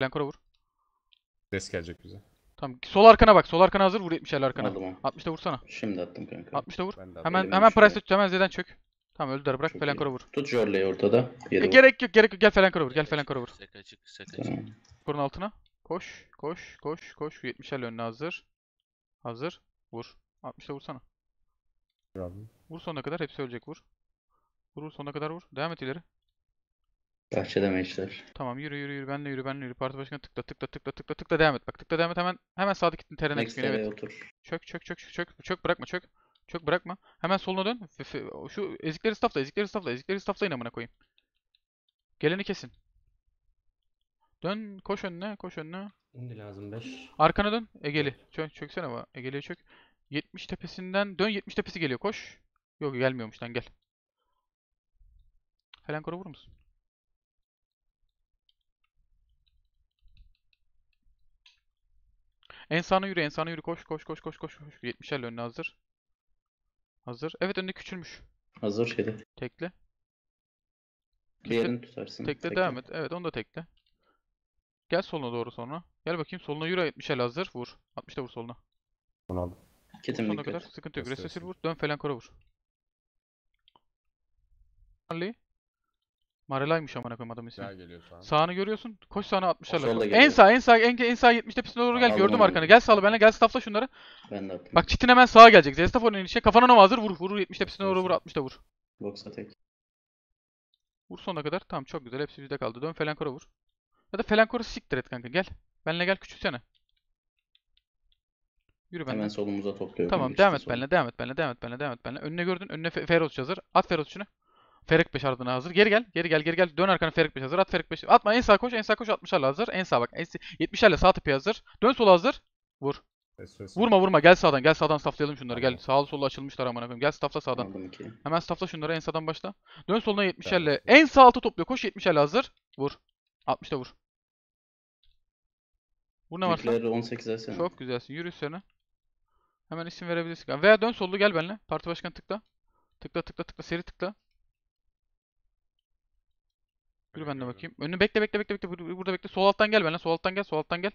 Blankora vur. Ses gelecek bize. Tamam. Sol arkana bak. Sol arkana hazır vur 70'erli arkana. Aldım onu. 60'da vursana. Şimdi attım kanka. 60'da vur. Hemen hemen Şöyle. tut. Hemen Z'den çök. Tamam öldüler bırak. Çok iyi. vur. Tut Jörle'yi ortada. E, vur. gerek yok gerek yok. Gel Felankora vur. Gel Felankora vur. Sek açık, sek açık. Korun altına. Koş. Koş. Koş. Koş. 70'erli önüne hazır. Hazır. Vur. 60'da vursana. Bravo. Vur sonuna kadar. Hepsi ölecek vur. Vur vur sonuna kadar vur. Devam et ileri. Bahçede meşler. Tamam yürü yürü yürü ben de yürü ben de yürü. Parti başkanı tıkla tıkla tıkla tıkla tıkla devam et. Bak tıkla devam et hemen hemen sağdaki terene Next Evet. otur. Çök çök çök çök çök bırakma çök. Çök bırakma. Hemen soluna dön. F şu ezikleri stafla ezikleri stafla ezikleri staflayın amına koyayım. Geleni kesin. Dön koş önüne koş önüne. Şimdi lazım 5. Arkana dön Egeli. Çök, çöksene ama Egeli'ye çök. 70 tepesinden dön 70 tepesi geliyor koş. Yok gelmiyormuş lan gel. Helen koru vur musun? Ensana yürü, ensana yürü. Koş, koş, koş, koş, koş. koş. el önüne hazır. Hazır. Evet önüne küçülmüş. Hazır şeyde. Tekle. Bir yerini tutarsın. Tekle, tekle devam et. Evet onu da tekle. Gel soluna doğru sonra. Gel bakayım soluna yürü 70 el hazır. Vur. 60 da vur soluna. Bunu aldım. Ketim Sonuna kadar sıkıntı yok. Resesil vur. Dön falan kora vur. Ali. Marelaymış amına koyayım adamın ismi. Daha geliyor sağ. Sağını görüyorsun. Koş sağına 60'a O En sağ, en sağ, en, en sağ 70 tepesine doğru gel. Gördüm onu. arkanı. Gel sağla benimle. Gel staffla şunları. Ben de atayım. Bak çitin hemen sağa gelecek. Zestaf onun inişe. Kafana nova hazır. Vur. Vur 70 tepesine doğru vur. 60 da vur. Boxa tek. Vur sona kadar. Tamam çok güzel. Hepsi bizde kaldı. Dön Felankor'a vur. Ya da Felankor'u siktir et kanka. Gel. Benle gel küçülsene. Yürü benimle. Hemen solumuza topluyorum. Tamam İşte devam et sol. benimle. Devam et benimle. Devam et benimle. Devam et benimle. Önüne gördün. Önüne Fe- Feroz hazır. At Feroz içine. Ferik 5 ardına hazır. Geri gel. Geri gel. Geri gel. Dön arkana Ferik beş hazır. At Ferik beş. Atma. En sağ koş. En sağ koş. 60'larla hazır. En sağ bak. En, 70'lerle sağ tepeye hazır. Dön sola hazır. Vur. Vurma vurma. Gel sağdan. Gel sağdan staflayalım şunları. Gel. Sağlı sollu açılmışlar aman koyayım. Gel stafla sağdan. Hemen stafla şunları. En sağdan başla. Dön soluna 70 70'lerle. En sağ altı topluyor. Koş 70 70'lerle hazır. Vur. 60 60'ta vur. Bu ne varsa. Çok güzelsin. Yürü üstlerine. Hemen isim verebilirsin. Veya dön sollu gel benimle. Parti başkan tıkla. Tıkla tıkla tıkla. Seri tıkla. Yürü ben de bakayım. Önünü bekle bekle bekle bekle. Bur- Burada bekle. Sol alttan gel benimle. Sol alttan gel. Sol alttan gel.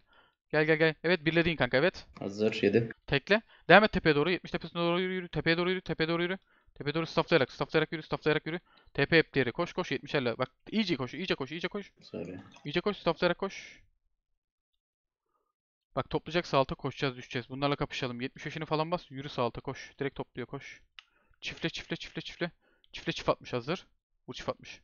Gel gel gel. Evet birlediğin kanka evet. Hazır 7. Tekle. Devam et tepeye doğru. 70 tepesine doğru yürü yürü. Tepeye doğru yürü. Tepeye doğru yürü. Tepeye doğru staflayarak, staflayarak yürü, staflayarak yürü. TP hep diğeri. Koş koş elle. Bak iyice koş, iyice koş, iyice koş. Sorry. İyice koş, staflayarak koş. Bak toplayacak salta koşacağız, düşeceğiz. Bunlarla kapışalım. 70 yaşını falan bas. Yürü salta koş. Direkt topluyor koş. Çifle çifle çifle çifle. Çifle çift atmış hazır. Bu çift atmış.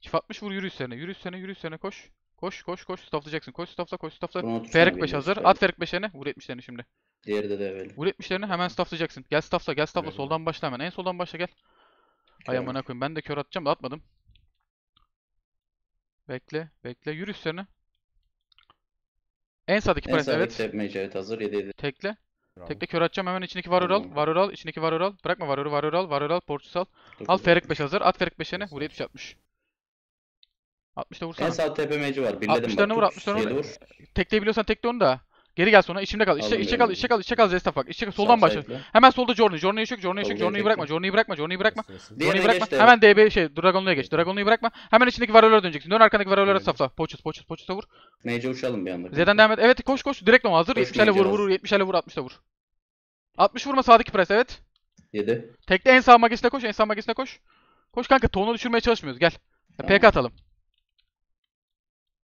Çift vur yürü üstlerine. Yürü üstlerine yürü üstlerine koş. Koş koş koş stafflayacaksın. Koş staffla koş staffla. Ferik 5 hazır. At Ferik 5'lerini. Vur 70'lerini şimdi. Diğeri de develi. Vur 70'lerini hemen stafflayacaksın. Gel staffla gel staffla. Soldan başla hemen. En soldan başla gel. Ay amına koyayım. Ben de kör atacağım da atmadım. Bekle bekle. Yürü üstlerine. En sağdaki parantez evet. En sağdaki mecret hazır. 7 7. Tekle. Tekle kör atacağım hemen içindeki varör al. Varör al. İçindeki varör al. Bırakma varörü varör al. Varör al. Porçu sal. Al Ferik 5 hazır. At Ferik 5'ini. Vur 70 60. 60'ta vursana. En sağ TPM'ci var. Birledim 60'larını vur, 60'larını vur. Tekleyebiliyorsan tekle onu da. Geri gel sonra içimde kal. İçe, içe kal, içe kal, içe kal Zestaf bak. İçe kal. Soldan başla. Hemen solda Jorni. Jorni'yi çök, Jorni'yi çök, Jorni'yi bırakma, Jorni'yi bırakma, Jorni'yi bırakma. Jorni'yi bırakma. Hemen DB şey Dragonlu'ya geç. Dragonlu'yu bırakma. Hemen içindeki varyolara döneceksin. Dön arkandaki varyolara safla. Poçus, Poçut, poçut, vur. Mage'e uçalım bir anda. Z'den devam et. Evet koş koş. Direkt normal hazır. 70'lerle vur, vur, 70'lerle vur, 60 vur. 60 vurma sağdaki pres evet. 7. Tekle en sağ magesine koş, en sağ magesine koş. Koş kanka tonu düşürmeye çalışmıyoruz. Gel. PK atalım.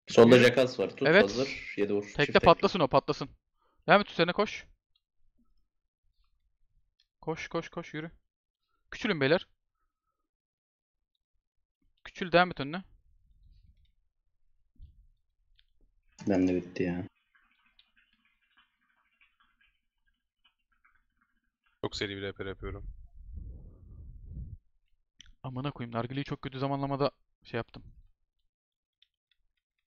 Solda Jackass var. Tut Evet. hazır. 7 vur. Tekte tek. patlasın o patlasın. Devam et koş. Koş koş koş yürü. Küçülün beyler. Küçül devam et önüne. Ben de bitti ya. Çok seri bir RP yapıyorum. Amına koyayım nargileyi çok kötü zamanlamada şey yaptım.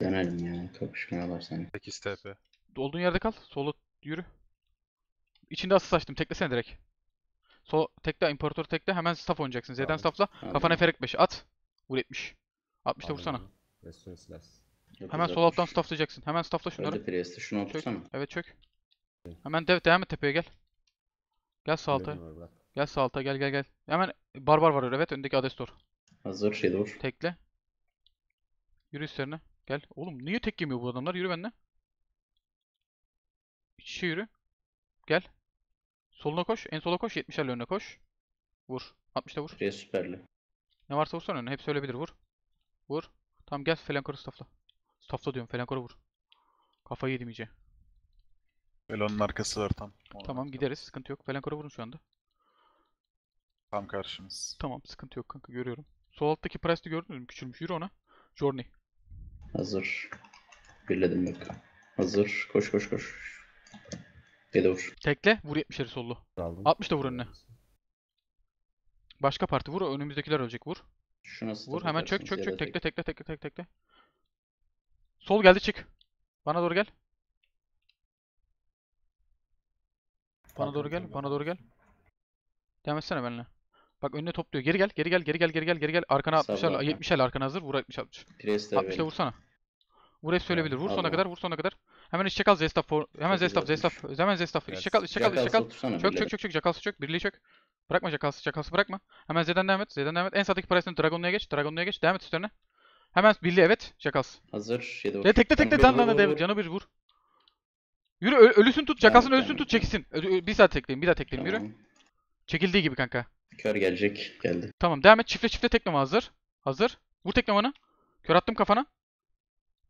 Dönelim yani. Kapışmaya başlayalım. 8 TP. Olduğun yerde kal. Solo yürü. İçinde asıl açtım. Teklesene direkt. Sol tekle imparator tekle hemen staff oynayacaksın. Z'den Tamam. staffla. Tamam. Kafana ferek 5 at. Vur 70. 60'ta vursana. Resul Hemen sol alttan stafflayacaksın. Hemen staffla şunları. Öldü Priest'i. Şunu Çök. Evet çök. Hemen dev devam et tepeye gel. Gel sağ alta. Gel sağ alta gel gel gel. Hemen barbar var evet öndeki Adestor. Hazır şey dur. Tekle. Yürü üstlerine. Gel. Oğlum niye tek yemiyor bu adamlar? Yürü benimle. İçişe yürü. Gel. Soluna koş. En sola koş. 70'lerle önüne koş. Vur. 60'ta vur. Buraya süperli. Ne varsa vursan önüne. Hepsi ölebilir. Vur. Vur. Tamam gel Felankor'u stafla. Stafla diyorum. Felankor'u vur. Kafayı yedim iyice. Elon'un arkası var tam. Ona tamam gideriz. Sıkıntı yok. Felankor'u vurun şu anda. Tam karşımız. Tamam sıkıntı yok kanka. Görüyorum. Sol alttaki Price'ı gördünüz mü? Küçülmüş. Yürü ona. Journey. Hazır. Birledim bak. Hazır. Koş koş koş. Dede vur. Tekle. Vur 70'leri sollu. Aldım. 60 da vur önüne. Başka parti vur. Önümüzdekiler ölecek vur. Şuna Vur hemen çök çök çök. Tekle tekle tekle tekle tekle. Sol geldi çık. Bana doğru gel. Bana doğru gel. Bana doğru gel. Devam etsene benimle. Bak önüne topluyor. Geri gel. Geri gel. Geri gel. Geri gel. Geri gel. Arkana Sabah 60'lar. 70'ler arkana hazır. Vur 60 60. Presler 60'la vursana. Vur hep söyleyebilir. Vur sona kadar, vur sona kadar. Hemen iş çakal Zestaf. for- Hemen Zestaf, Zestaf. Hemen Zestaf. İş çakal, iş çakal, iş çakal. Çök çök çök çök. Jakalsı çök. Birliği çök. Bırakma Jakalsı, Jakalsı bırakma. Hemen Z'den devam et, Z'den devam et. En sağdaki parasını Dragonlu'ya geç, Dragonlu'ya geç. Devam et üstlerine. Hemen birliği evet, Jakals. Hazır. Yedi Ve tekle tekle tan lan dev. Canı bir vur. Yürü ölüsün tut, Jakals'ın ölüsün tut, çeksin. Bir saat tekleyin, bir daha tekleyin yürü. Çekildiği gibi kanka. Kör gelecek. Geldi. Tamam devam et. Çifte çifte teknoma hazır. Hazır. Vur teknomanı. Kör attım kafana.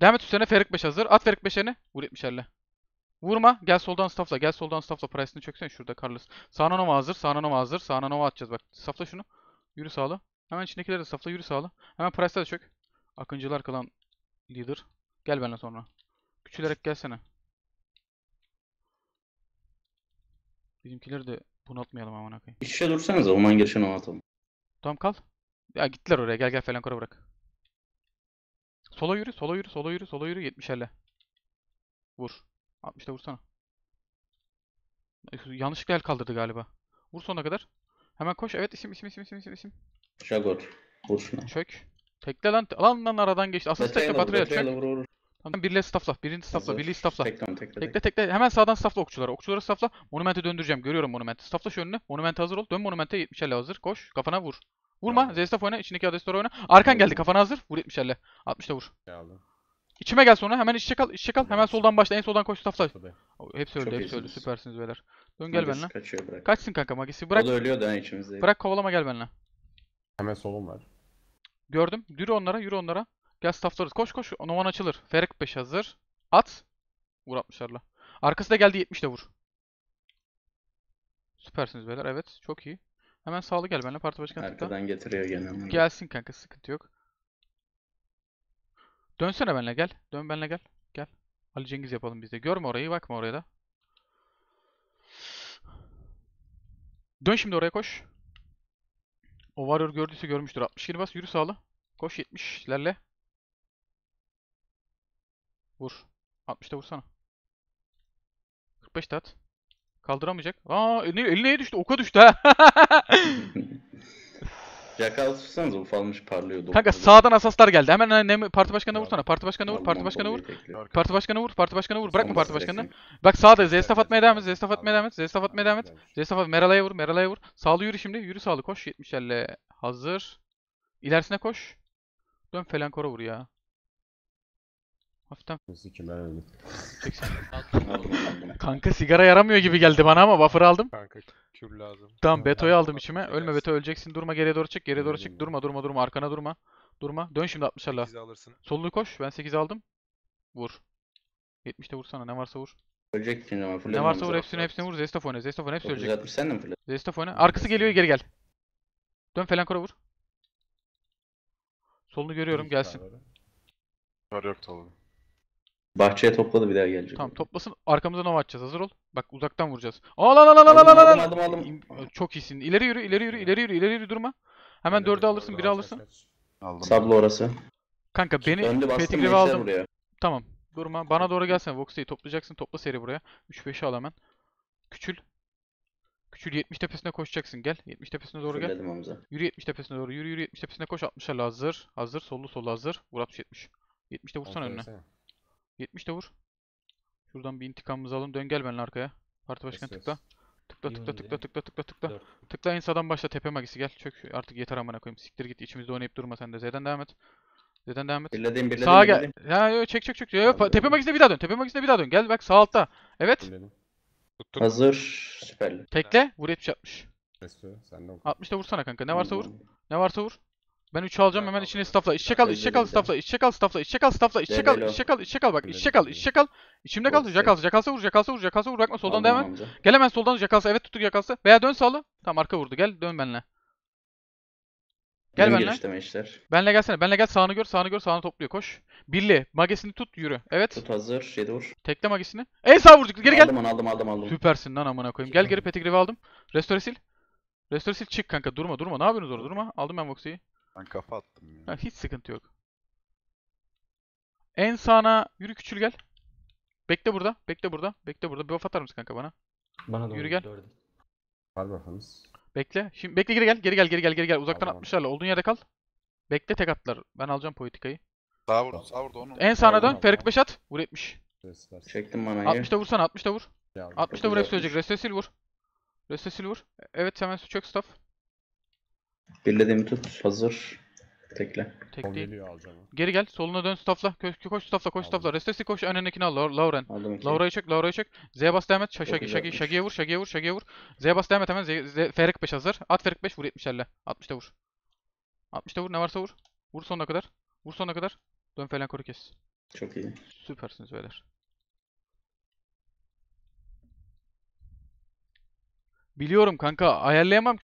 Demet üstüne Ferik 5 hazır. At Ferik ne? Vur 70'erle. Vurma. Gel soldan staffla. Gel soldan staffla. Price'ını çöksene şurada Carlos. Sağına Nova hazır. Sağına Nova hazır. Sağına Nova atacağız. Bak staffla şunu. Yürü sağla. Hemen içindekileri de staffla. Yürü sağla. Hemen Price'da da çök. Akıncılar kalan lider. Gel benimle sonra. Küçülerek gelsene. Bizimkileri de bunaltmayalım aman akıyım. İşe dursanız Oman girişine atalım. Tamam kal. Ya gittiler oraya. Gel gel falan kora bırak. Sola yürü, sola yürü, sola yürü, sola yürü. 70'erle. Vur. 60'da vursana. Yanlışlıkla el kaldırdı galiba. Vur sonuna kadar. Hemen koş. Evet isim isim isim isim isim. isim. Şagor. Vur şuna. Çök. Tekle lan. Lan lan aradan geçti. Asıl tekle patraya çök. Vur, vur. Tamam birle staffla. Birinci staffla. Birliği staffla. Tekle, tekle, tekle, tekle. Hemen sağdan staffla okçulara. Okçulara staffla. Monumente döndüreceğim. Görüyorum monumenti. Staffla şu önünü. Monumente hazır ol. Dön monumente 70'e hazır. Koş. Kafana vur. Vurma. zesta oyna. İçindeki adestör oyna. Arkan geldi. Kafana hazır. Vur 70'lerle. 60'la vur. Aldım. İçime gel sonra. Hemen iç kal, al. kal, Hemen soldan başla. En soldan koş staffla. Hepsi öldü. Çok Hepsi öldü. Süpersiniz beyler. Dön gel benimle. Kaçsın kanka Magisi. Bırak. O da ölüyor ha içimizde. Bırak kovalama gel benimle. Hemen solum var. Gördüm. Yürü onlara. Yürü onlara. Gel stafflarız. Koş koş. Novan açılır. Ferik 5 hazır. At. Vur 60'larla. Arkası da geldi 70 de vur. Süpersiniz beyler. Evet. Çok iyi. Hemen sağlı gel benimle parti başkanı tıkla. getiriyor gene. Gelsin kanka sıkıntı yok. Dönsene benimle gel. Dön benimle gel. Gel. Ali Cengiz yapalım biz de. Görme orayı bakma oraya da. Dön şimdi oraya koş. O warrior gördüyse görmüştür. 62 bas yürü sağlı. Koş 70'lerle. Vur. 60'ta vursana. 45 de at. Kaldıramayacak. Aa eline, eline düştü? Oka düştü ha. Yakalı tutsanız ufalmış parlıyor. Doktorda. Kanka sağdan asaslar geldi. Hemen annemi hani parti başkanına vursana. Parti başkanına vur, parti başkanına vur. Parti başkanına vur, parti başkanına vur. Bırakma parti başkanını. Bak sağda Zestaf atmaya devam et. Zestaf atmaya devam et. Zestaf atmaya devam et. Zestaf at. Merala'ya vur, Merala'ya vur. Sağlı yürü şimdi. Yürü sağlı koş. 70'lerle hazır. İlerisine koş. Dön Felankora vur ya. Hafiften. Nasıl ki ben öldüm. Kanka sigara yaramıyor gibi geldi bana ama buffer aldım. Kanka kür lazım. Tamam Beto'yu aldım içime. Ölme Beto öleceksin. Durma geriye doğru çık. Geriye doğru çık. Durma durma durma. Arkana durma. Durma. Dön şimdi 60 8'i alırsın. Sollu koş. Ben 8 aldım. Vur. 70'te vursana. Ne varsa vur. Öleceksin şimdi ama. Ne varsa vur. Hepsini hepsini vur. Zestofone. Zestofone hepsi ölecek. 60 sen de mi fırladın? Zestofone. Arkası geliyor geri gel. Dön Felankora vur. Solunu görüyorum. Gelsin. Var yok tabii. Bahçeye topladı bir daha gelecek. Tamam toplasın. Arkamızdan nova atacağız. Hazır ol. Bak uzaktan vuracağız. Aa lan lan lan lan lan lan. Aldım aldım. E, çok iyisin. İleri yürü, ileri yürü, ileri yürü, ileri yürü durma. Hemen dördü alırsın, biri alırsın. Aldım. Sablo orası. Kanka beni Fatih aldım. Buraya. Tamam. Durma. Bana doğru gelsen. Vox'teyi toplayacaksın. Topla seri buraya. 3-5'i al hemen. Küçül. Küçül 70 tepesine koşacaksın. Gel. 70 tepesine doğru gel. Yürü 70 tepesine doğru. Yürü yürü 70 tepesine koş. 60'a hazır. Hazır. Sollu sollu hazır. Vur 60 70. 70'te vursan önüne. 70 de vur. Şuradan bir intikamımızı alalım. Dön gel benimle arkaya. Parti başkanı tıkla. Tıkla tıkla tıkla tıkla tıkla tıkla. Tıkla en sağdan başla tepe magisi gel. Çök artık yeter amına koyayım. Siktir git içimizde oynayıp durma sen de. Z'den devam et. Z'den devam et. Birledim birledim. Sağa gel. Ha yo çek çek çek. Yo, tepe magisine bir daha dön. Tepe magisine bir daha dön. Gel bak sağ altta. Evet. Tuttum. Hazır. Süperli. Tekle. Vur 70 60. 60 da vursana kanka. Ne varsa vur. Hmm. Ne varsa vur. Ben 3'ü alacağım hemen içine staffla. İçe kal, içe kal staffla, içe kal staffla, içe kal staffla, içe kal, içe kal, içe kal bak, içe kal, içe kal. İçimde kal, jakalsa, jakalsa vur, jakalsa vur, jakalsa vur. Bırakma soldan da hemen. Gel hemen soldan jakalsa, evet tuttuk jakalsa. Veya dön sağlı. Tamam arka vurdu, gel dön benle. Gel benle. Benle gelsene. Benle gel sağını gör, sağını gör, sağını topluyor. Koş. Birli. Magesini tut, yürü. Evet. Tut hazır. Şeyde vur. Tekle magesini. En sağ vurcuk. Geri gel. Aldım aldım aldım aldım. Süpersin lan amına koyayım. Gel geri petigrevi aldım. Restore sil. Restore sil çık kanka. Durma durma. Ne yapıyorsunuz orada? Durma. Aldım ben Vox'u. Ben kafa attım ya. Ha, hiç sıkıntı yok. En sağına yürü küçül gel. Bekle burada. Bekle burada. Bekle burada. Bir atar mısın kanka bana? Bana doğru. Yürü gel. Dördüm. Var bakalımız. Bekle. Şimdi bekle geri gel. Geri gel. Geri gel. Geri gel. Uzaktan Tamam. 60'larla. Olduğun yerde kal. Bekle tek atlar. Ben alacağım politikayı. Sağ vur, sağ vur onu. En sağına dön. Ferik 5 at. Vur 70. Stres versin. Çektim manayı. 60'ta vursana. 60'ta vur. Ya, 60'ta vur hep söyleyecek. Restesil vur. Restesil vur. Evet hemen çök staff. Birlediğimi tut. Hazır. Tekle. Tek Geri gel. Soluna dön stafla Koş, koş staffla. Koş stafla Restesi koş. Önündekini al. Lauren. Aldım iki. çek. Laura'yı çek. Z'ye bas devam et. Şagi, şagi, vur. Şagiye vur. Şagiye vur. Z'ye bas devam et hemen. Z, Z, Ferik 5 hazır. At Ferik 5. Vur 70'lerle. 60'ta vur. 60'ta vur. Ne varsa vur. Vur sonuna kadar. Vur sonuna kadar. Dön falan koru kes. Çok iyi. Süpersiniz beyler. Biliyorum kanka. Ayarlayamam.